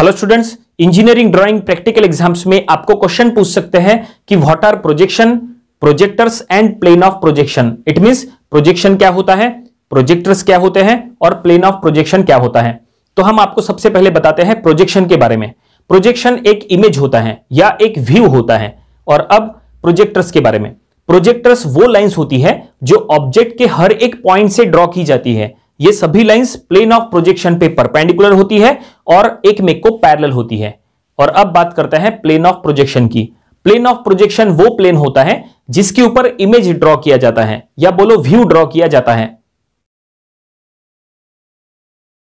hello students engineering drawing practical exams में आपको question पूछ सकते हैं कि what are projection projectors and plane of projection it means projection क्या होता है प्रोजेक्टर्स क्या होते हैं और प्लेन ऑफ प्रोजेक्शन क्या होता है तो हम आपको सबसे पहले बताते हैं प्रोजेक्शन के बारे में प्रोजेक्शन एक इमेज होता है या एक व्यू होता है और अब प्रोजेक्टर्स के बारे में प्रोजेक्टर्स वो लाइन्स होती है जो ऑब्जेक्ट के हर एक पॉइंट से ड्रॉ की जाती है ये सभी लाइंस प्लेन ऑफ प्रोजेक्शन पे परपेंडिकुलर होती है और एक मेक को पैरेलल होती है और अब बात करते हैं प्लेन ऑफ प्रोजेक्शन की प्लेन ऑफ प्रोजेक्शन वो प्लेन होता है जिसके ऊपर इमेज ड्रॉ किया जाता है या बोलो व्यू ड्रॉ किया जाता है